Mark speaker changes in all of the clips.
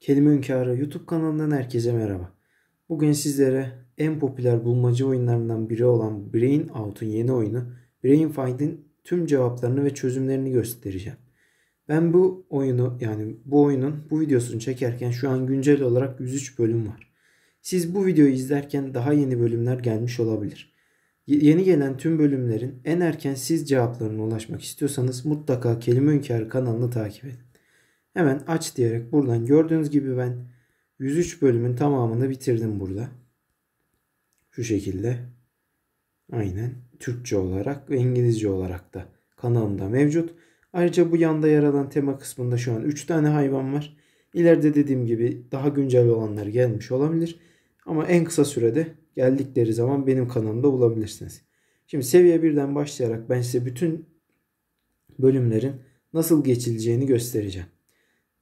Speaker 1: Kelime Hünkârı YouTube kanalından herkese merhaba. Bugün sizlere en popüler bulmaca oyunlarından biri olan Brain Out'un yeni oyunu Brain Find'in tüm cevaplarını ve çözümlerini göstereceğim. Ben bu oyunu yani bu oyunun bu videosunu çekerken şu an güncel olarak 103 bölüm var. Siz bu videoyu izlerken daha yeni bölümler gelmiş olabilir. Yeni gelen tüm bölümlerin en erken siz cevaplarına ulaşmak istiyorsanız mutlaka Kelime Hünkârı kanalını takip edin. Hemen aç diyerek buradan gördüğünüz gibi ben 103 bölümün tamamını bitirdim burada. Şu şekilde. Aynen Türkçe olarak ve İngilizce olarak da kanalımda mevcut. Ayrıca bu yanda yer alan tema kısmında şu an 3 tane hayvan var. İleride dediğim gibi daha güncel olanlar gelmiş olabilir. Ama en kısa sürede geldikleri zaman benim kanalımda bulabilirsiniz. Şimdi seviye birden başlayarak ben size bütün bölümlerin nasıl geçileceğini göstereceğim.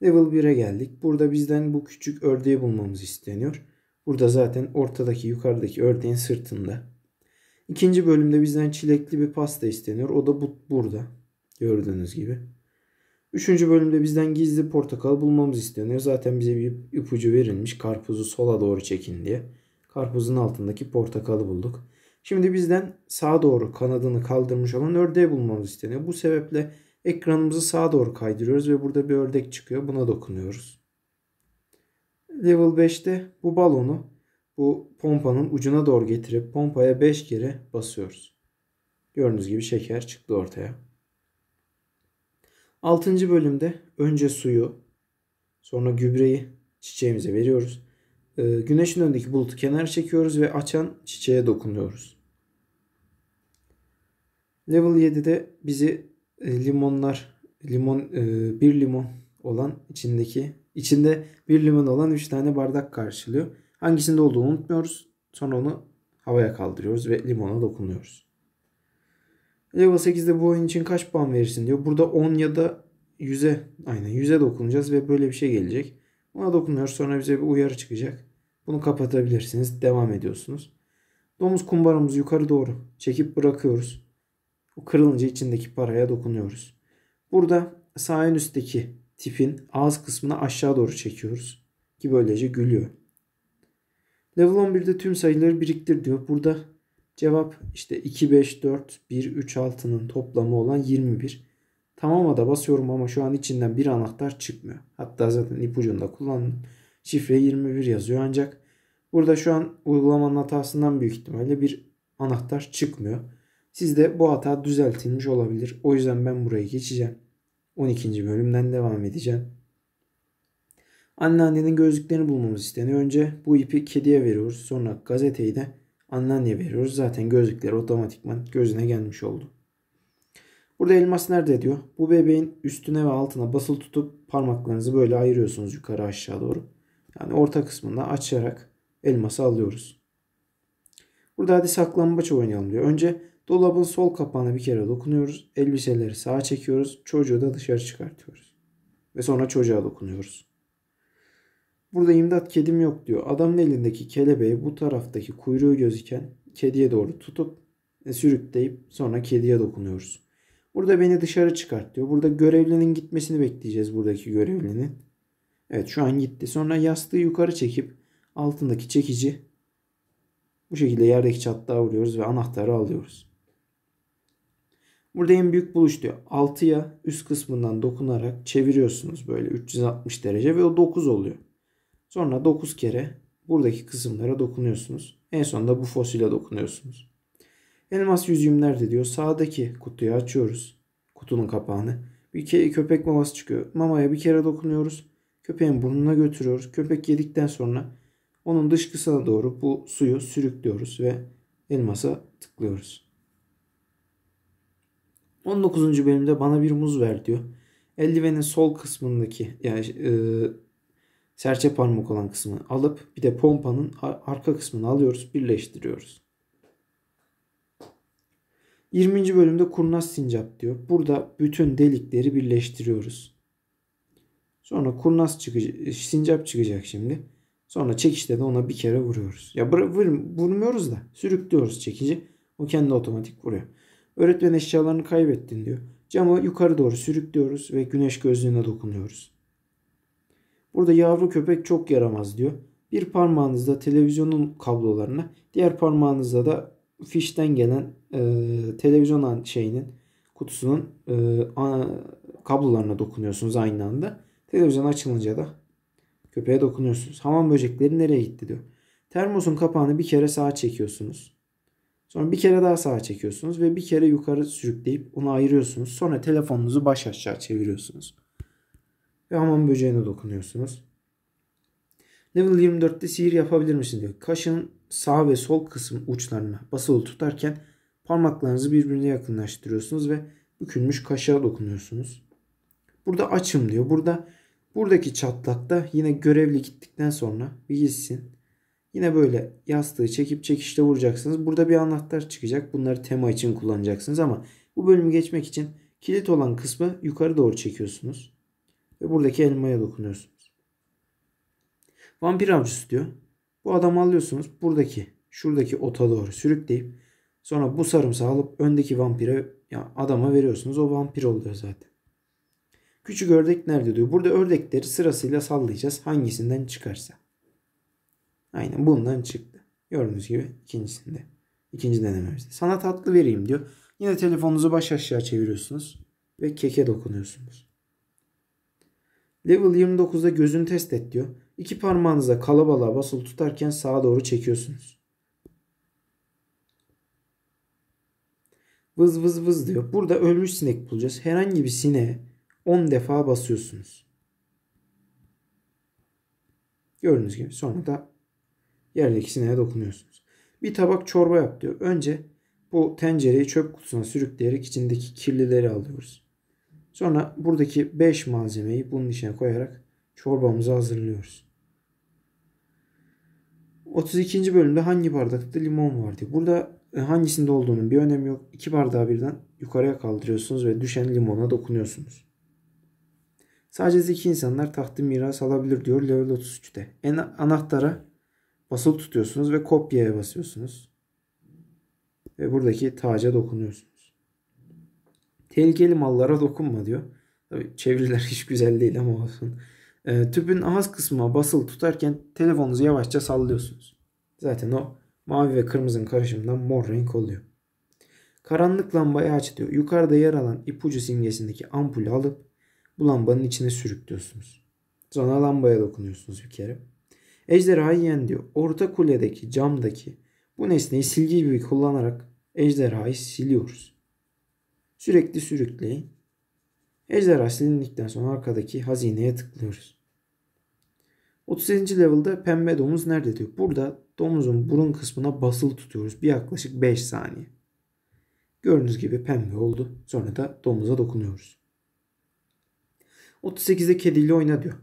Speaker 1: Level 1'e geldik. Burada bizden bu küçük ördeği bulmamız isteniyor. Burada zaten ortadaki yukarıdaki ördeğin sırtında. İkinci bölümde bizden çilekli bir pasta isteniyor. O da bu, burada. Gördüğünüz gibi. Üçüncü bölümde bizden gizli portakal bulmamız isteniyor. Zaten bize bir ipucu verilmiş. Karpuzu sola doğru çekin diye. Karpuzun altındaki portakalı bulduk. Şimdi bizden sağa doğru kanadını kaldırmış olan ördeği bulmamız isteniyor. Bu sebeple Ekranımızı sağa doğru kaydırıyoruz ve burada bir ördek çıkıyor. Buna dokunuyoruz. Level 5'te bu balonu bu pompanın ucuna doğru getirip pompaya 5 kere basıyoruz. Gördüğünüz gibi şeker çıktı ortaya. 6. bölümde önce suyu sonra gübreyi çiçeğimize veriyoruz. Ee, güneşin önündeki bulutu kenara çekiyoruz ve açan çiçeğe dokunuyoruz. Level 7'de bizi e, limonlar limon e, bir limon olan içindeki içinde bir limon olan 3 tane bardak karşılıyor. Hangisinde olduğunu unutmuyoruz. Sonra onu havaya kaldırıyoruz ve limona dokunuyoruz. Level 8'de bu oyun için kaç puan verirsin diyor. Burada 10 ya da 100'e aynen 100'e dokunacağız ve böyle bir şey gelecek. Buna dokunuyoruz sonra bize bir uyarı çıkacak. Bunu kapatabilirsiniz. Devam ediyorsunuz. Domuz kumbaramızı yukarı doğru çekip bırakıyoruz. Bu kırılınca içindeki paraya dokunuyoruz. Burada sağ en üstteki tipin ağız kısmını aşağı doğru çekiyoruz. Ki böylece gülüyor. Level 11'de tüm sayıları biriktir diyor. Burada cevap işte 2, 5, 4, 1, 3, 6'nın toplamı olan 21. Tamama da basıyorum ama şu an içinden bir anahtar çıkmıyor. Hatta zaten ipucunda kullandım. Şifre 21 yazıyor ancak burada şu an uygulamanın hatasından büyük ihtimalle bir anahtar çıkmıyor. Sizde bu hata düzeltilmiş olabilir. O yüzden ben burayı geçeceğim. 12. bölümden devam edeceğim. Anneannenin gözlüklerini bulmamız isteniyor. Önce bu ipi kediye veriyoruz. Sonra gazeteyi de anneanneye veriyoruz. Zaten gözlükler otomatikman gözüne gelmiş oldu. Burada elmas nerede diyor. Bu bebeğin üstüne ve altına basılı tutup parmaklarınızı böyle ayırıyorsunuz yukarı aşağı doğru. Yani orta kısmında açarak elması alıyoruz. Burada hadi saklambaç oynayalım diyor. Önce Dolabın sol kapağına bir kere dokunuyoruz. Elbiseleri sağa çekiyoruz. Çocuğu da dışarı çıkartıyoruz. Ve sonra çocuğa dokunuyoruz. Burada imdat kedim yok diyor. Adamın elindeki kelebeği bu taraftaki kuyruğu gözüken kediye doğru tutup e, sürükleyip sonra kediye dokunuyoruz. Burada beni dışarı çıkart diyor. Burada görevlinin gitmesini bekleyeceğiz buradaki görevlinin. Evet şu an gitti. Sonra yastığı yukarı çekip altındaki çekici bu şekilde yerdeki çatlağa vuruyoruz ve anahtarı alıyoruz. Burada en büyük buluş diyor. 6'ya üst kısmından dokunarak çeviriyorsunuz böyle 360 derece ve o 9 oluyor. Sonra 9 kere buradaki kısımlara dokunuyorsunuz. En sonunda bu fosile dokunuyorsunuz. Elmas yüzüğüm de diyor. Sağdaki kutuyu açıyoruz. Kutunun kapağını. Bir kere köpek maması çıkıyor. Mamaya bir kere dokunuyoruz. Köpeğin burnuna götürüyoruz. Köpek yedikten sonra onun dışkısına doğru bu suyu sürüklüyoruz ve elmasa tıklıyoruz. 19. bölümde bana bir muz ver diyor. Eldivenin sol kısmındaki yani e, serçe parmak olan kısmını alıp bir de pompanın arka kısmını alıyoruz birleştiriyoruz. 20. bölümde kurnaz sincap diyor. Burada bütün delikleri birleştiriyoruz. Sonra kurnaz çıkacak, sincap çıkacak şimdi. Sonra çekişte de ona bir kere vuruyoruz. Ya vur, vurmuyoruz da sürüklüyoruz çekici. O kendi otomatik vuruyor. Öğretmen eşyalarını kaybettin diyor. Camı yukarı doğru sürüklüyoruz ve güneş gözlüğüne dokunuyoruz. Burada yavru köpek çok yaramaz diyor. Bir parmağınızda televizyonun kablolarını, diğer parmağınızda da fişten gelen e, televizyon şeyinin kutusunun e, ana, kablolarına dokunuyorsunuz aynı anda. Televizyon açılınca da köpeğe dokunuyorsunuz. Hamam böcekleri nereye gitti diyor. Termosun kapağını bir kere sağa çekiyorsunuz. Sonra bir kere daha sağa çekiyorsunuz ve bir kere yukarı sürükleyip onu ayırıyorsunuz. Sonra telefonunuzu baş aşağı çeviriyorsunuz. Ve hamam böceğine dokunuyorsunuz. Level 24'te sihir yapabilir misin diyor. Kaşın sağ ve sol kısım uçlarına basılı tutarken parmaklarınızı birbirine yakınlaştırıyorsunuz ve bükülmüş kaşa dokunuyorsunuz. Burada açım diyor. Burada buradaki çatlakta yine görevli gittikten sonra bir gitsin. Yine böyle yastığı çekip çekişte vuracaksınız. Burada bir anahtar çıkacak. Bunları tema için kullanacaksınız ama bu bölümü geçmek için kilit olan kısmı yukarı doğru çekiyorsunuz. Ve buradaki elmaya dokunuyorsunuz. Vampir avcısı diyor. Bu adamı alıyorsunuz. Buradaki şuradaki ota doğru sürükleyip sonra bu sarımsağı alıp öndeki vampire ya adama veriyorsunuz. O vampir oluyor zaten. Küçük ördek nerede diyor. Burada ördekleri sırasıyla sallayacağız. Hangisinden çıkarsa. Aynen bundan çıktı. Gördüğünüz gibi ikincisinde. İkinci denememizde. Sana tatlı vereyim diyor. Yine telefonunuzu baş aşağı çeviriyorsunuz. Ve keke dokunuyorsunuz. Level 29'da gözün test et diyor. İki parmağınıza kalabalığa basılı tutarken sağa doğru çekiyorsunuz. Vız vız vız diyor. Burada ölmüş sinek bulacağız. Herhangi bir sineğe 10 defa basıyorsunuz. Gördüğünüz gibi sonra da yerdeki dokunuyorsunuz. Bir tabak çorba yap diyor. Önce bu tencereyi çöp kutusuna sürükleyerek içindeki kirlileri alıyoruz. Sonra buradaki 5 malzemeyi bunun içine koyarak çorbamızı hazırlıyoruz. 32. bölümde hangi bardakta limon var diyor. Burada e, hangisinde olduğunun bir önemi yok. İki bardağı birden yukarıya kaldırıyorsunuz ve düşen limona dokunuyorsunuz. Sadece zeki insanlar tahtı miras alabilir diyor level 33'te. En anahtara basılı tutuyorsunuz ve kopyaya basıyorsunuz. Ve buradaki taca dokunuyorsunuz. Tehlikeli mallara dokunma diyor. Tabii çeviriler hiç güzel değil ama olsun. E, tüpün ağız kısmına basılı tutarken telefonunuzu yavaşça sallıyorsunuz. Zaten o mavi ve kırmızının karışımından mor renk oluyor. Karanlık lambayı aç diyor. Yukarıda yer alan ipucu simgesindeki ampulü alıp bu lambanın içine sürüklüyorsunuz. Sonra lambaya dokunuyorsunuz bir kere. Ejderhayı yen diyor. Orta kuledeki camdaki bu nesneyi silgi gibi kullanarak ejderhayı siliyoruz. Sürekli sürükleyin. Ejderha silindikten sonra arkadaki hazineye tıklıyoruz. 37. level'da pembe domuz nerede diyor. Burada domuzun burun kısmına basılı tutuyoruz. Bir yaklaşık 5 saniye. Gördüğünüz gibi pembe oldu. Sonra da domuza dokunuyoruz. 38'de kediyle oyna diyor.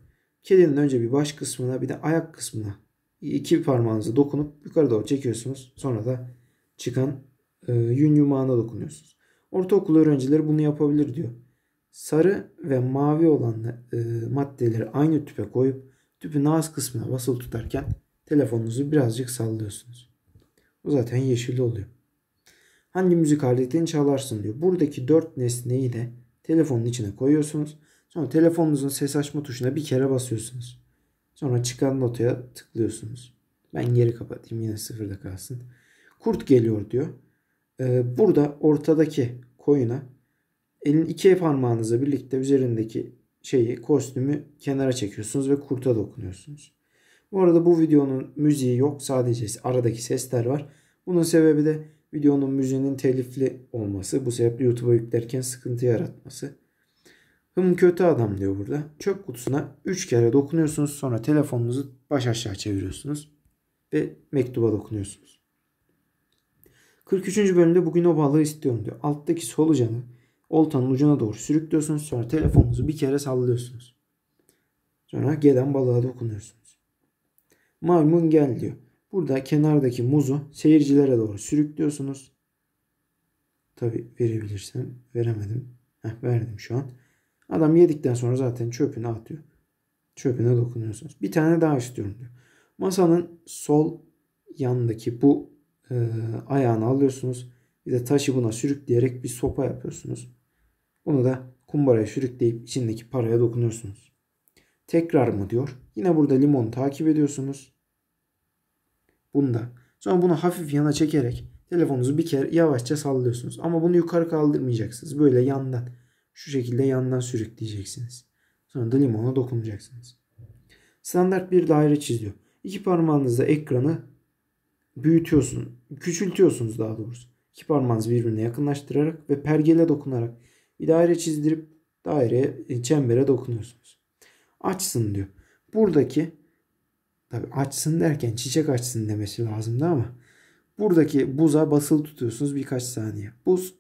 Speaker 1: Kedinin önce bir baş kısmına bir de ayak kısmına iki parmağınızı dokunup yukarı doğru çekiyorsunuz. Sonra da çıkan e, yün yumağına dokunuyorsunuz. Ortaokul öğrencileri bunu yapabilir diyor. Sarı ve mavi olan e, maddeleri aynı tüpe koyup tüpün ağız kısmına basılı tutarken telefonunuzu birazcık sallıyorsunuz. Bu zaten yeşil oluyor. Hangi müzik aletini çalarsın diyor. Buradaki dört nesneyi de telefonun içine koyuyorsunuz. Sonra telefonunuzun ses açma tuşuna bir kere basıyorsunuz. Sonra çıkan notaya tıklıyorsunuz. Ben geri kapatayım yine sıfırda kalsın. Kurt geliyor diyor. Ee, burada ortadaki koyuna elin iki parmağınızla birlikte üzerindeki şeyi kostümü kenara çekiyorsunuz ve kurta dokunuyorsunuz. Bu arada bu videonun müziği yok. Sadece aradaki sesler var. Bunun sebebi de videonun müziğinin telifli olması. Bu sebeple YouTube'a yüklerken sıkıntı yaratması. Hım kötü adam diyor burada. Çöp kutusuna 3 kere dokunuyorsunuz. Sonra telefonunuzu baş aşağı çeviriyorsunuz. Ve mektuba dokunuyorsunuz. 43. bölümde bugün o balığı istiyorum diyor. Alttaki solucanı oltanın ucuna doğru sürüklüyorsunuz. Sonra telefonunuzu bir kere sallıyorsunuz. Sonra gelen balığa dokunuyorsunuz. Maymun gel diyor. Burada kenardaki muzu seyircilere doğru sürüklüyorsunuz. Tabi verebilirsem veremedim. Heh, verdim şu an. Adam yedikten sonra zaten çöpünü atıyor. Çöpüne dokunuyorsunuz. Bir tane daha istiyorum diyor. Masanın sol yanındaki bu e, ayağını alıyorsunuz. Bir de taşı buna sürükleyerek bir sopa yapıyorsunuz. Bunu da kumbaraya sürükleyip içindeki paraya dokunuyorsunuz. Tekrar mı diyor. Yine burada limonu takip ediyorsunuz. Bunda. Sonra bunu hafif yana çekerek telefonunuzu bir kere yavaşça sallıyorsunuz. Ama bunu yukarı kaldırmayacaksınız. Böyle yandan şu şekilde yandan sürükleyeceksiniz. Sonra da limona dokunacaksınız. Standart bir daire çiziyor. İki parmağınızla ekranı büyütüyorsunuz. Küçültüyorsunuz daha doğrusu. İki parmağınızı birbirine yakınlaştırarak ve pergele dokunarak bir daire çizdirip daire e, çembere dokunuyorsunuz. Açsın diyor. Buradaki tabi açsın derken çiçek açsın demesi lazımdı ama buradaki buza basılı tutuyorsunuz birkaç saniye. Buz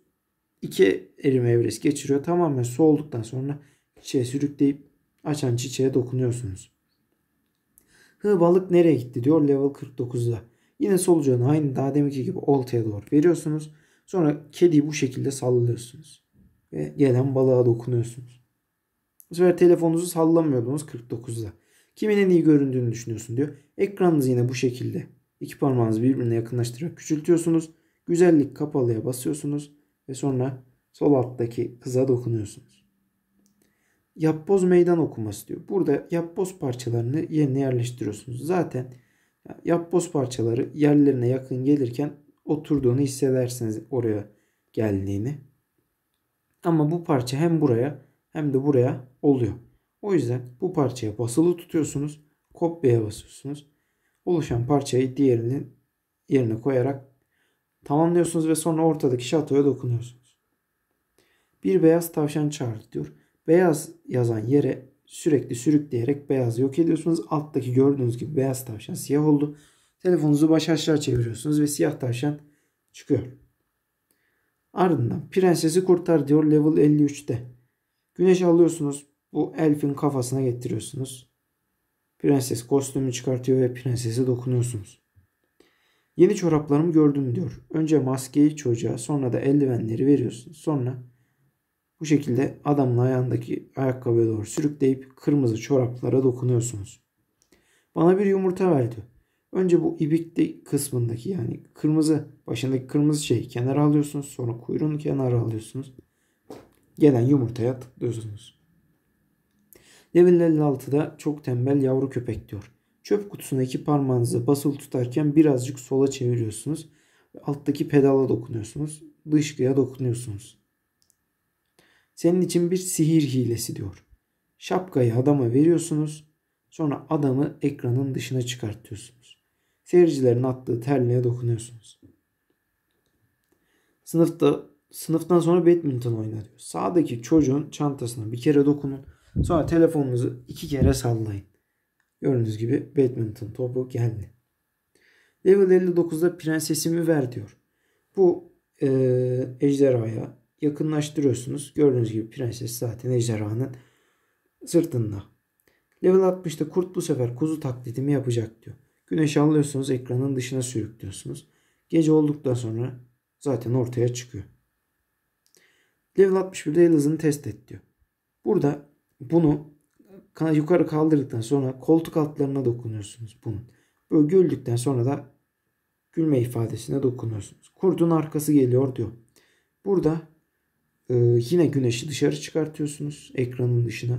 Speaker 1: iki erime evresi geçiriyor. Tamamen soğuduktan sonra çiçeğe sürükleyip açan çiçeğe dokunuyorsunuz. Hı balık nereye gitti diyor level 49'da. Yine solucanı aynı daha deminki gibi oltaya doğru veriyorsunuz. Sonra kediyi bu şekilde sallıyorsunuz. Ve gelen balığa dokunuyorsunuz. Bu sefer telefonunuzu sallamıyordunuz 49'da. Kimin en iyi göründüğünü düşünüyorsun diyor. Ekranınızı yine bu şekilde. İki parmağınızı birbirine yakınlaştırarak küçültüyorsunuz. Güzellik kapalıya basıyorsunuz ve sonra sol alttaki hıza dokunuyorsunuz. Yapboz meydan okuması diyor. Burada yapboz parçalarını yerine yerleştiriyorsunuz. Zaten yapboz parçaları yerlerine yakın gelirken oturduğunu hissedersiniz oraya geldiğini. Ama bu parça hem buraya hem de buraya oluyor. O yüzden bu parçaya basılı tutuyorsunuz. Kopyaya basıyorsunuz. Oluşan parçayı diğerinin yerine koyarak Tamamlıyorsunuz ve sonra ortadaki şatoya dokunuyorsunuz. Bir beyaz tavşan çağırdı diyor. Beyaz yazan yere sürekli sürükleyerek beyazı yok ediyorsunuz. Alttaki gördüğünüz gibi beyaz tavşan siyah oldu. Telefonunuzu baş aşağı çeviriyorsunuz ve siyah tavşan çıkıyor. Ardından prensesi kurtar diyor level 53'te. Güneş alıyorsunuz. Bu elfin kafasına getiriyorsunuz. Prenses kostümü çıkartıyor ve prensese dokunuyorsunuz. Yeni çoraplarımı gördüm diyor. Önce maskeyi çocuğa sonra da eldivenleri veriyorsun. Sonra bu şekilde adamın ayağındaki ayakkabıya doğru sürükleyip kırmızı çoraplara dokunuyorsunuz. Bana bir yumurta verdi. Önce bu ibikli kısmındaki yani kırmızı başındaki kırmızı şeyi kenara alıyorsunuz. Sonra kuyruğunu kenara alıyorsunuz. Gelen yumurtaya tıklıyorsunuz. Level 56'da çok tembel yavru köpek diyor. Çöp kutusundaki iki parmağınızı basılı tutarken birazcık sola çeviriyorsunuz. Alttaki pedala dokunuyorsunuz. Dışkıya dokunuyorsunuz. Senin için bir sihir hilesi diyor. Şapkayı adama veriyorsunuz. Sonra adamı ekranın dışına çıkartıyorsunuz. Seyircilerin attığı terliğe dokunuyorsunuz. Sınıfta sınıftan sonra badminton oyna Sağdaki çocuğun çantasına bir kere dokunun. Sonra telefonunuzu iki kere sallayın. Gördüğünüz gibi badminton topu geldi. Level 59'da prensesimi ver diyor. Bu e, ejderhaya yakınlaştırıyorsunuz. Gördüğünüz gibi prenses zaten ejderhanın sırtında. Level 60'da kurt bu sefer kuzu taklidimi yapacak diyor. Güneş alıyorsunuz ekranın dışına sürüklüyorsunuz. Gece olduktan sonra zaten ortaya çıkıyor. Level 61'de el hızını test et diyor. Burada bunu yukarı kaldırdıktan sonra koltuk altlarına dokunuyorsunuz bunun. Böyle güldükten sonra da gülme ifadesine dokunuyorsunuz. Kurdun arkası geliyor diyor. Burada e, yine güneşi dışarı çıkartıyorsunuz. Ekranın dışına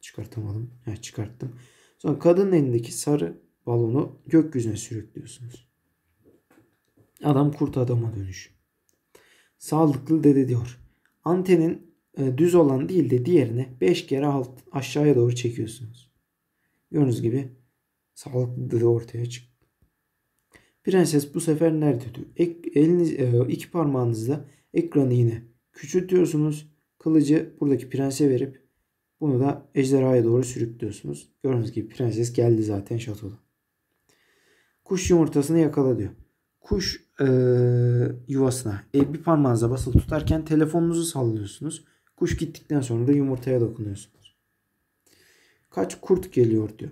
Speaker 1: çıkartamadım. Ha, çıkarttım. Sonra kadının elindeki sarı balonu gökyüzüne sürüklüyorsunuz. Adam kurt adama dönüş. Sağlıklı dede diyor. Antenin e, düz olan değil de diğerini 5 kere alt, aşağıya doğru çekiyorsunuz. Gördüğünüz gibi sağlıklı da ortaya çıktı. Prenses bu sefer nerede diyor? Ek, eliniz, e, iki parmağınızla ekranı yine küçültüyorsunuz. Kılıcı buradaki prense verip bunu da ejderhaya doğru sürüklüyorsunuz. Gördüğünüz gibi prenses geldi zaten şatoda. Kuş yumurtasını yakala diyor. Kuş e, yuvasına e, bir parmağınıza basılı tutarken telefonunuzu sallıyorsunuz. Kuş gittikten sonra da yumurtaya dokunuyorsunuz. Kaç kurt geliyor diyor.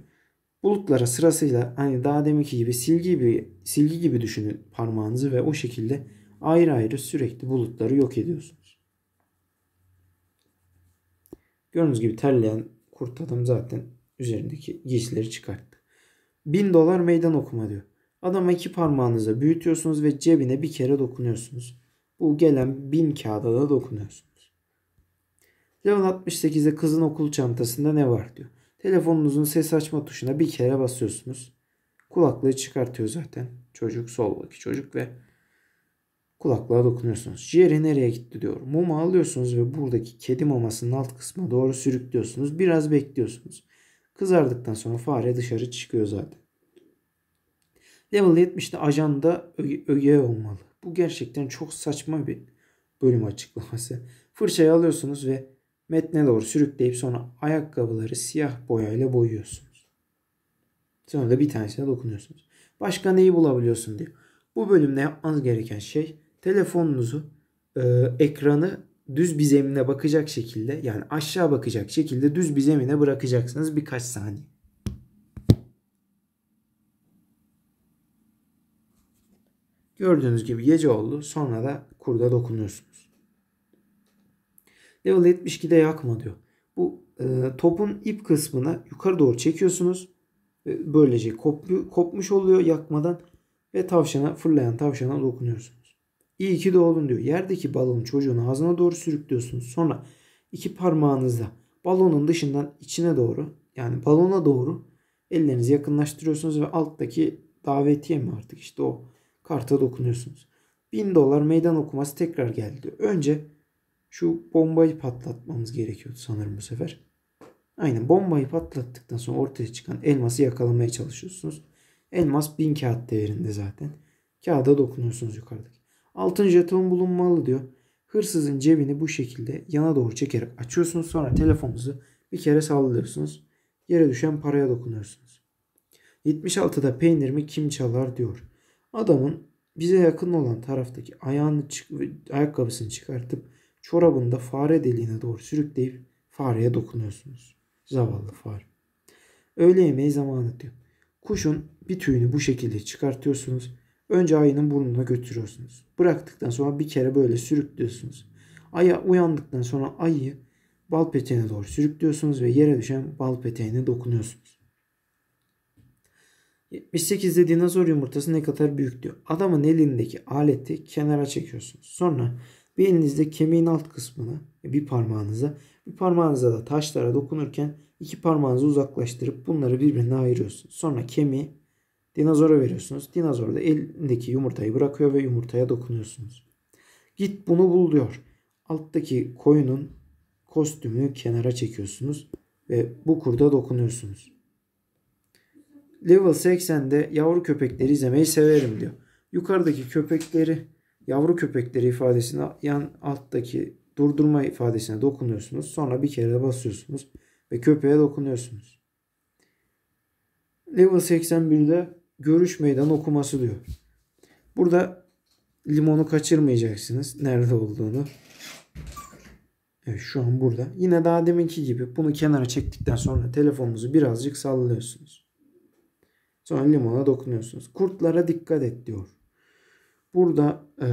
Speaker 1: Bulutlara sırasıyla hani daha deminki gibi silgi gibi silgi gibi düşünün parmağınızı ve o şekilde ayrı ayrı sürekli bulutları yok ediyorsunuz. Gördüğünüz gibi terleyen kurt adam zaten üzerindeki giysileri çıkarttı. Bin dolar meydan okuma diyor. Adama iki parmağınıza büyütüyorsunuz ve cebine bir kere dokunuyorsunuz. Bu gelen bin kağıda da dokunuyorsunuz. Level 68'de kızın okul çantasında ne var diyor. Telefonunuzun ses açma tuşuna bir kere basıyorsunuz. Kulaklığı çıkartıyor zaten. Çocuk sol soldaki çocuk ve kulaklığa dokunuyorsunuz. Ciğeri nereye gitti diyor. Mumu alıyorsunuz ve buradaki kedi mamasının alt kısmına doğru sürüklüyorsunuz. Biraz bekliyorsunuz. Kızardıktan sonra fare dışarı çıkıyor zaten. Level 70'te ajanda öge olmalı. Bu gerçekten çok saçma bir bölüm açıklaması. Fırçayı alıyorsunuz ve Metne doğru sürükleyip sonra ayakkabıları siyah boyayla boyuyorsunuz. Sonra da bir tanesine dokunuyorsunuz. Başka neyi bulabiliyorsun diyor. Bu bölümde yapmanız gereken şey telefonunuzu e, ekranı düz bir zemine bakacak şekilde yani aşağı bakacak şekilde düz bir zemine bırakacaksınız birkaç saniye. Gördüğünüz gibi gece oldu. Sonra da kurda dokunuyorsunuz. Level 72'de yakma diyor. Bu e, topun ip kısmına yukarı doğru çekiyorsunuz. E, böylece koplu, kopmuş oluyor yakmadan ve tavşana fırlayan tavşana dokunuyorsunuz. İyi ki doğdun diyor. Yerdeki balonun çocuğunu ağzına doğru sürüklüyorsunuz. Sonra iki parmağınızla balonun dışından içine doğru yani balona doğru ellerinizi yakınlaştırıyorsunuz ve alttaki davetiye mi artık işte o karta dokunuyorsunuz. 1000 dolar meydan okuması tekrar geldi. diyor. Önce şu bombayı patlatmamız gerekiyordu sanırım bu sefer. Aynen bombayı patlattıktan sonra ortaya çıkan elması yakalamaya çalışıyorsunuz. Elmas 1000 kağıt değerinde zaten. Kağıda dokunuyorsunuz yukarıdaki. Altın jeton bulunmalı diyor. Hırsızın cebini bu şekilde yana doğru çekerek açıyorsunuz. Sonra telefonunuzu bir kere sallıyorsunuz. Yere düşen paraya dokunuyorsunuz. 76'da peynir mi kim çalar diyor. Adamın bize yakın olan taraftaki ayağını çık ayakkabısını çıkartıp Çorabını da fare deliğine doğru sürükleyip fareye dokunuyorsunuz. Zavallı fare. Öğle yemeği zamanı diyor. Kuşun bir tüyünü bu şekilde çıkartıyorsunuz. Önce ayının burnuna götürüyorsunuz. Bıraktıktan sonra bir kere böyle sürüklüyorsunuz. Aya uyandıktan sonra ayıyı bal peteğine doğru sürüklüyorsunuz ve yere düşen bal peteğine dokunuyorsunuz. 78'de dinozor yumurtası ne kadar büyük diyor. Adamın elindeki aleti kenara çekiyorsunuz. Sonra bir elinizde kemiğin alt kısmını bir parmağınıza, bir parmağınıza da taşlara dokunurken iki parmağınızı uzaklaştırıp bunları birbirine ayırıyorsunuz. Sonra kemiği dinozora veriyorsunuz. Dinozor da elindeki yumurtayı bırakıyor ve yumurtaya dokunuyorsunuz. Git bunu bul diyor. Alttaki koyunun kostümü kenara çekiyorsunuz ve bu kurda dokunuyorsunuz. Level 80'de yavru köpekleri izlemeyi severim diyor. Yukarıdaki köpekleri yavru köpekleri ifadesine yan alttaki durdurma ifadesine dokunuyorsunuz. Sonra bir kere de basıyorsunuz ve köpeğe dokunuyorsunuz. Level 81'de görüş meydan okuması diyor. Burada limonu kaçırmayacaksınız. Nerede olduğunu. Evet şu an burada. Yine daha deminki gibi bunu kenara çektikten sonra telefonunuzu birazcık sallıyorsunuz. Sonra limona dokunuyorsunuz. Kurtlara dikkat et diyor. Burada e,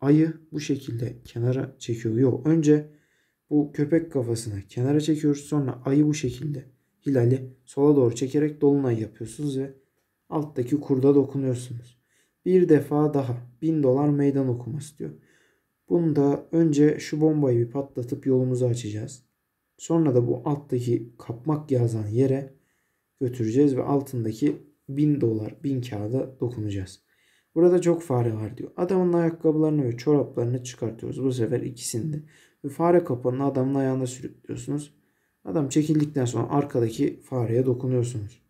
Speaker 1: ayı bu şekilde kenara çekiyor. Yok önce bu köpek kafasını kenara çekiyoruz. Sonra ayı bu şekilde hilali sola doğru çekerek dolunay yapıyorsunuz ve alttaki kurda dokunuyorsunuz. Bir defa daha 1000 dolar meydan okuması diyor. Bunda önce şu bombayı bir patlatıp yolumuzu açacağız. Sonra da bu alttaki kapmak yazan yere götüreceğiz ve altındaki 1000 dolar 1000 kağıda dokunacağız. Burada çok fare var diyor. Adamın ayakkabılarını ve çoraplarını çıkartıyoruz. Bu sefer ikisinde Ve fare kapanını adamın ayağına sürüklüyorsunuz. Adam çekildikten sonra arkadaki fareye dokunuyorsunuz.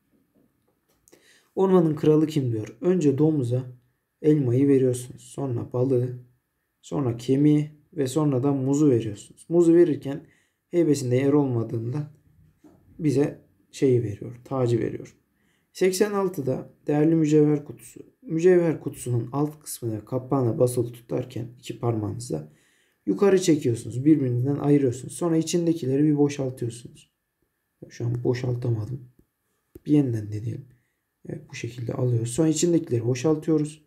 Speaker 1: Ormanın kralı kim diyor. Önce domuza elmayı veriyorsunuz. Sonra balığı, sonra kemiği ve sonra da muzu veriyorsunuz. Muzu verirken heybesinde yer olmadığında bize şeyi veriyor, tacı veriyor. 86'da değerli mücevher kutusu. Mücevher kutusunun alt kısmına kapağına basılı tutarken iki parmağınızla yukarı çekiyorsunuz. Birbirinden ayırıyorsunuz. Sonra içindekileri bir boşaltıyorsunuz. Şu an boşaltamadım. Bir yeniden deneyelim. Evet bu şekilde alıyoruz. Sonra içindekileri boşaltıyoruz.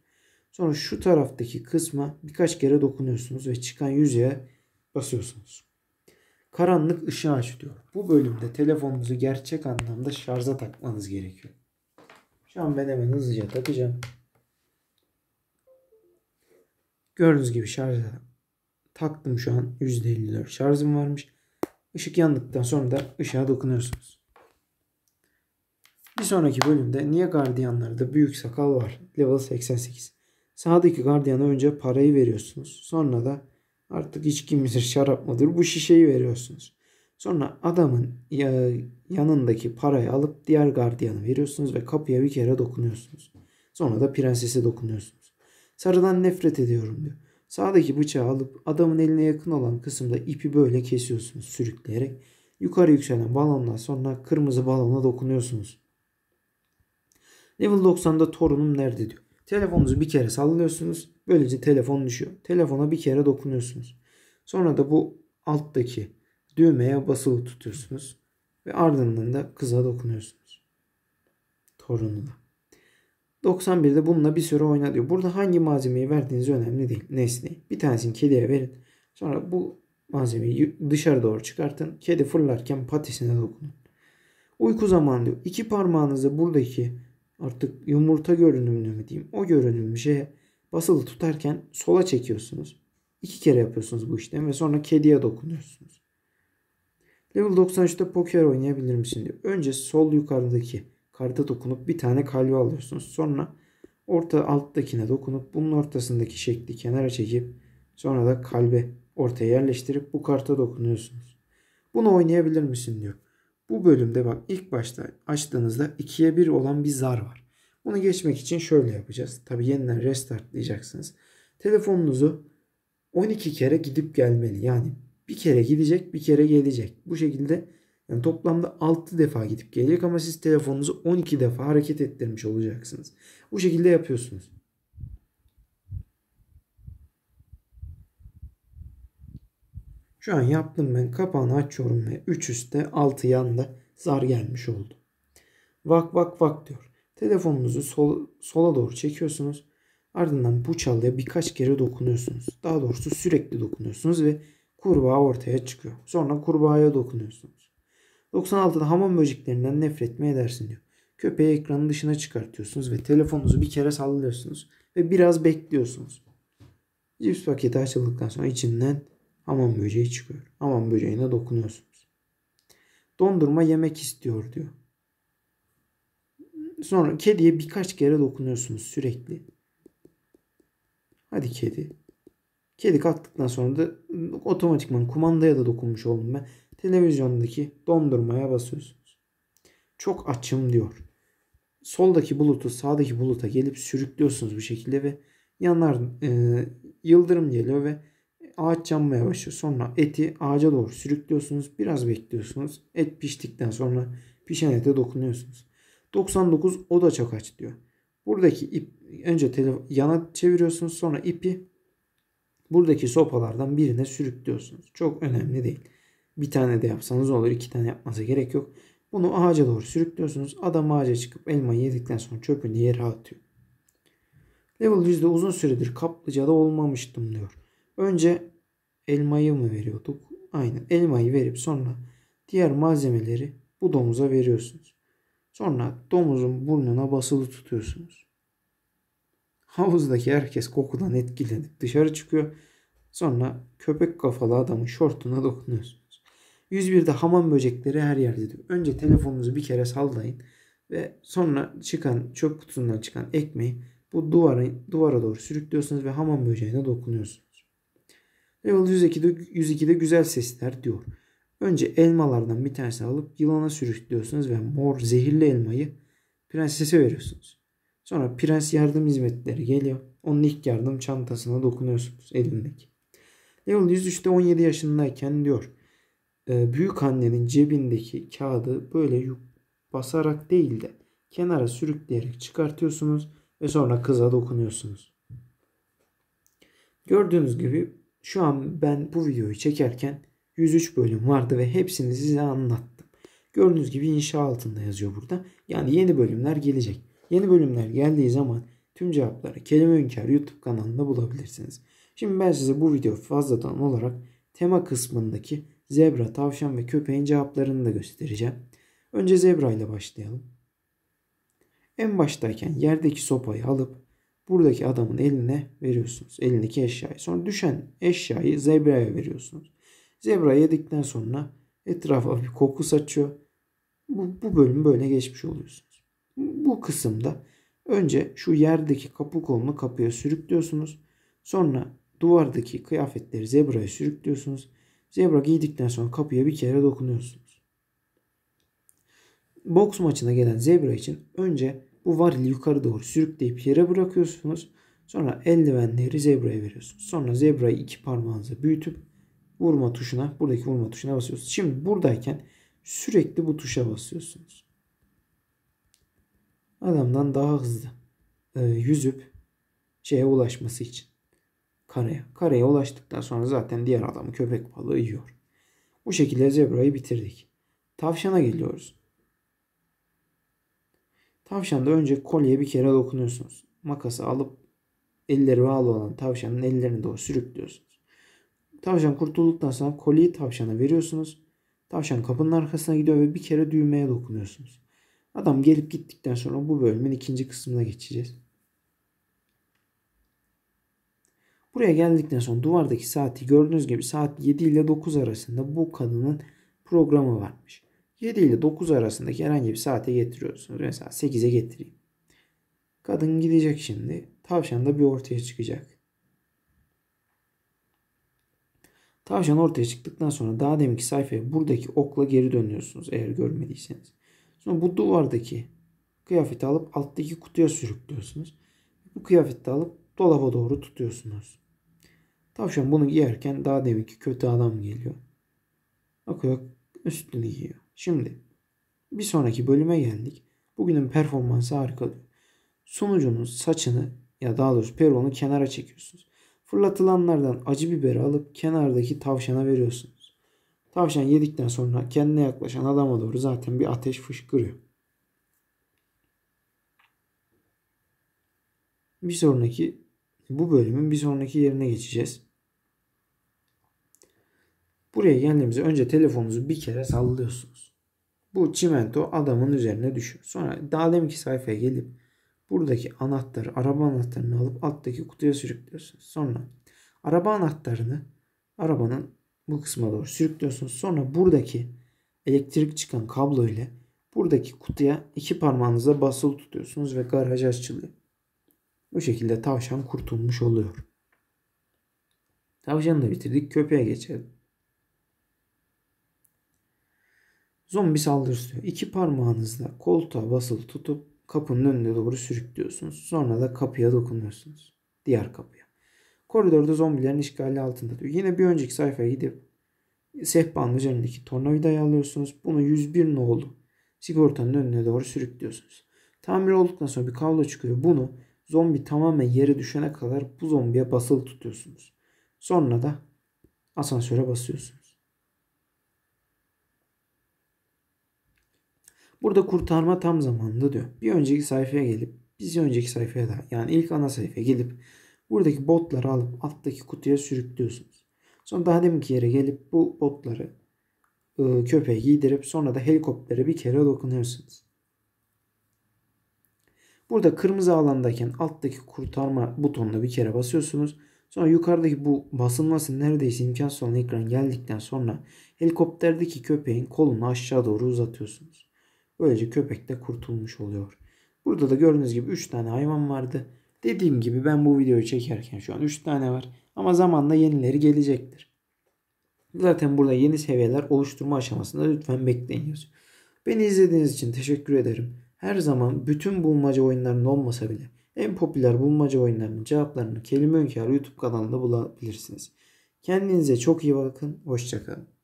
Speaker 1: Sonra şu taraftaki kısma birkaç kere dokunuyorsunuz ve çıkan yüzeye basıyorsunuz. Karanlık ışığı aç Bu bölümde telefonunuzu gerçek anlamda şarja takmanız gerekiyor. Şu an ben hemen hızlıca takacağım. Gördüğünüz gibi şarja taktım şu an. %54 şarjım varmış. Işık yandıktan sonra da ışığa dokunuyorsunuz. Bir sonraki bölümde niye gardiyanlarda büyük sakal var? Level 88. Sağdaki gardiyana önce parayı veriyorsunuz. Sonra da artık içki midir şarap mıdır bu şişeyi veriyorsunuz. Sonra adamın yanındaki parayı alıp diğer gardiyanı veriyorsunuz ve kapıya bir kere dokunuyorsunuz. Sonra da prensese dokunuyorsunuz. Sarıdan nefret ediyorum diyor. Sağdaki bıçağı alıp adamın eline yakın olan kısımda ipi böyle kesiyorsunuz sürükleyerek. Yukarı yükselen balondan sonra kırmızı balona dokunuyorsunuz. Level 90'da torunum nerede diyor. Telefonunuzu bir kere sallıyorsunuz. Böylece telefon düşüyor. Telefona bir kere dokunuyorsunuz. Sonra da bu alttaki düğmeye basılı tutuyorsunuz ve ardından da kıza dokunuyorsunuz. Torununa. 91'de bununla bir süre oyna diyor. Burada hangi malzemeyi verdiğiniz önemli değil. Nesneyi. Bir tanesini kediye verin. Sonra bu malzemeyi dışarı doğru çıkartın. Kedi fırlarken patisine dokunun. Uyku zamanı diyor. İki parmağınızı buradaki artık yumurta görünümlü mü diyeyim o görünümlü şeye basılı tutarken sola çekiyorsunuz. İki kere yapıyorsunuz bu işlemi ve sonra kediye dokunuyorsunuz. Level 93'te poker oynayabilir misin diyor. Önce sol yukarıdaki karta dokunup bir tane kalbi alıyorsunuz. Sonra orta alttakine dokunup bunun ortasındaki şekli kenara çekip sonra da kalbe ortaya yerleştirip bu karta dokunuyorsunuz. Bunu oynayabilir misin diyor. Bu bölümde bak ilk başta açtığınızda 2'ye 1 olan bir zar var. Bunu geçmek için şöyle yapacağız. Tabi yeniden restartlayacaksınız. Telefonunuzu 12 kere gidip gelmeli. Yani bir kere gidecek bir kere gelecek. Bu şekilde yani toplamda 6 defa gidip gelecek ama siz telefonunuzu 12 defa hareket ettirmiş olacaksınız. Bu şekilde yapıyorsunuz. Şu an yaptım ben. Kapağını açıyorum ve 3 üstte 6 yanda zar gelmiş oldu. Vak vak vak diyor. Telefonunuzu sol, sola doğru çekiyorsunuz. Ardından bu çalıya birkaç kere dokunuyorsunuz. Daha doğrusu sürekli dokunuyorsunuz ve kurbağa ortaya çıkıyor. Sonra kurbağaya dokunuyorsunuz. 96'da hamam böceklerinden nefret mi edersin diyor. Köpeği ekranın dışına çıkartıyorsunuz ve telefonunuzu bir kere sallıyorsunuz ve biraz bekliyorsunuz. Cips paketi açıldıktan sonra içinden hamam böceği çıkıyor. Hamam böceğine dokunuyorsunuz. Dondurma yemek istiyor diyor. Sonra kediye birkaç kere dokunuyorsunuz sürekli. Hadi kedi Kedi kalktıktan sonra da otomatikman kumandaya da dokunmuş oldum ben. Televizyondaki dondurmaya basıyorsunuz. Çok açım diyor. Soldaki bulutu sağdaki buluta gelip sürüklüyorsunuz bu şekilde ve yanar e, yıldırım geliyor ve ağaç canmaya başlıyor. Sonra eti ağaca doğru sürüklüyorsunuz. Biraz bekliyorsunuz. Et piştikten sonra pişen ete dokunuyorsunuz. 99 o da çok aç diyor. Buradaki ip önce yana çeviriyorsunuz sonra ipi buradaki sopalardan birine sürüklüyorsunuz. Çok önemli değil. Bir tane de yapsanız olur. iki tane yapmanıza gerek yok. Bunu ağaca doğru sürüklüyorsunuz. Adam ağaca çıkıp elmayı yedikten sonra çöpünü yere atıyor. Level 100'de uzun süredir kaplıcada olmamıştım diyor. Önce elmayı mı veriyorduk? Aynen elmayı verip sonra diğer malzemeleri bu domuza veriyorsunuz. Sonra domuzun burnuna basılı tutuyorsunuz. Havuzdaki herkes kokudan etkilenip dışarı çıkıyor. Sonra köpek kafalı adamın şortuna dokunuyorsunuz. 101'de hamam böcekleri her yerde diyor. Önce telefonunuzu bir kere sallayın ve sonra çıkan çöp kutusundan çıkan ekmeği bu duvara, duvara doğru sürüklüyorsunuz ve hamam böceğine dokunuyorsunuz. Level 102'de, 102'de güzel sesler diyor. Önce elmalardan bir tanesi alıp yılana sürüklüyorsunuz ve mor zehirli elmayı prensese veriyorsunuz. Sonra prens yardım hizmetleri geliyor. Onun ilk yardım çantasına dokunuyorsunuz elindeki. Leol 103'te 17 yaşındayken diyor. Ee, büyük annenin cebindeki kağıdı böyle basarak değil de kenara sürükleyerek çıkartıyorsunuz ve sonra kıza dokunuyorsunuz. Gördüğünüz gibi şu an ben bu videoyu çekerken 103 bölüm vardı ve hepsini size anlattım. Gördüğünüz gibi inşa altında yazıyor burada. Yani yeni bölümler gelecek. Yeni bölümler geldiği zaman tüm cevapları Kelime Hünkar YouTube kanalında bulabilirsiniz. Şimdi ben size bu video fazladan olarak tema kısmındaki zebra, tavşan ve köpeğin cevaplarını da göstereceğim. Önce zebra ile başlayalım. En baştayken yerdeki sopayı alıp buradaki adamın eline veriyorsunuz. Elindeki eşyayı. Sonra düşen eşyayı zebraya veriyorsunuz. Zebra yedikten sonra etrafa bir koku saçıyor.
Speaker 2: Bu, bu bölümü
Speaker 1: böyle geçmiş oluyorsun. Bu kısımda önce şu yerdeki kapı kolunu kapıya sürüklüyorsunuz. Sonra duvardaki kıyafetleri zebraya sürüklüyorsunuz. Zebra giydikten sonra kapıya bir kere dokunuyorsunuz. Boks maçına gelen zebra için önce bu varil yukarı doğru sürükleyip yere bırakıyorsunuz. Sonra eldivenleri zebraya veriyorsunuz. Sonra zebrayı iki parmağınıza büyütüp vurma tuşuna, buradaki vurma tuşuna basıyorsunuz. Şimdi buradayken sürekli bu tuşa basıyorsunuz adamdan daha hızlı e, yüzüp şeye ulaşması için. Karaya. Karaya ulaştıktan sonra zaten diğer adamı köpek balığı yiyor. Bu şekilde zebrayı bitirdik. Tavşana geliyoruz. Tavşanda önce kolye bir kere dokunuyorsunuz. Makası alıp elleri bağlı olan tavşanın ellerini doğru sürüklüyorsunuz. Tavşan kurtulduktan sonra kolyeyi tavşana veriyorsunuz. Tavşan kapının arkasına gidiyor ve bir kere düğmeye dokunuyorsunuz. Adam gelip gittikten sonra bu bölümün ikinci kısmına geçeceğiz. Buraya geldikten sonra duvardaki saati gördüğünüz gibi saat 7 ile 9 arasında bu kadının programı varmış. 7 ile 9 arasındaki herhangi bir saate getiriyorsunuz. Mesela 8'e getireyim. Kadın gidecek şimdi. Tavşan da bir ortaya çıkacak. Tavşan ortaya çıktıktan sonra daha deminki sayfaya buradaki okla geri dönüyorsunuz eğer görmediyseniz. Sonra bu duvardaki kıyafeti alıp alttaki kutuya sürüklüyorsunuz. Bu kıyafeti alıp dolaba doğru tutuyorsunuz. Tavşan bunu giyerken daha deminki kötü adam geliyor. Akıyor üstünü giyiyor. Şimdi bir sonraki bölüme geldik. Bugünün performansı harika. Sunucunun saçını ya daha doğrusu peronu kenara çekiyorsunuz. Fırlatılanlardan acı biberi alıp kenardaki tavşana veriyorsun. Tavşan yedikten sonra kendine yaklaşan adama doğru zaten bir ateş fışkırıyor. Bir sonraki bu bölümün bir sonraki yerine geçeceğiz. Buraya geldiğimizde önce telefonunuzu bir kere sallıyorsunuz. Bu çimento adamın üzerine düşüyor. Sonra daha deminki sayfaya gelip buradaki anahtarı, araba anahtarını alıp alttaki kutuya sürüklüyorsunuz. Sonra araba anahtarını arabanın bu kısma doğru sürüklüyorsunuz. Sonra buradaki elektrik çıkan kablo ile buradaki kutuya iki parmağınıza basılı tutuyorsunuz ve garaj açılıyor. Bu şekilde tavşan kurtulmuş oluyor. Tavşanı da bitirdik. Köpeğe geçelim. Zombi saldırısı diyor. İki parmağınızla koltuğa basılı tutup kapının önüne doğru sürüklüyorsunuz. Sonra da kapıya dokunuyorsunuz. Diğer kapıya. Koridorda zombilerin işgali altında diyor. Yine bir önceki sayfaya gidip sehpanın üzerindeki tornavidayı alıyorsunuz. Bunu 101 nolu sigortanın önüne doğru sürüklüyorsunuz. Tamir olduktan sonra bir kablo çıkıyor. Bunu zombi tamamen yere düşene kadar bu zombiye basılı tutuyorsunuz. Sonra da asansöre basıyorsunuz. Burada kurtarma tam zamanında diyor. Bir önceki sayfaya gelip, bir önceki sayfaya da yani ilk ana sayfaya gelip Buradaki botları alıp alttaki kutuya sürüklüyorsunuz. Sonra daha deminki yere gelip bu botları e, köpeğe giydirip sonra da helikoptere bir kere dokunuyorsunuz. Burada kırmızı alandayken alttaki kurtarma butonuna bir kere basıyorsunuz. Sonra yukarıdaki bu basılması neredeyse imkansız olan ekran geldikten sonra helikopterdeki köpeğin kolunu aşağı doğru uzatıyorsunuz. Böylece köpek de kurtulmuş oluyor. Burada da gördüğünüz gibi 3 tane hayvan vardı. Dediğim gibi ben bu videoyu çekerken şu an 3 tane var. Ama zamanla yenileri gelecektir. Zaten burada yeni seviyeler oluşturma aşamasında lütfen bekleyin yazıyor. Beni izlediğiniz için teşekkür ederim. Her zaman bütün bulmaca oyunlarının olmasa bile en popüler bulmaca oyunlarının cevaplarını Kelime Önkar YouTube kanalında bulabilirsiniz. Kendinize çok iyi bakın. Hoşçakalın.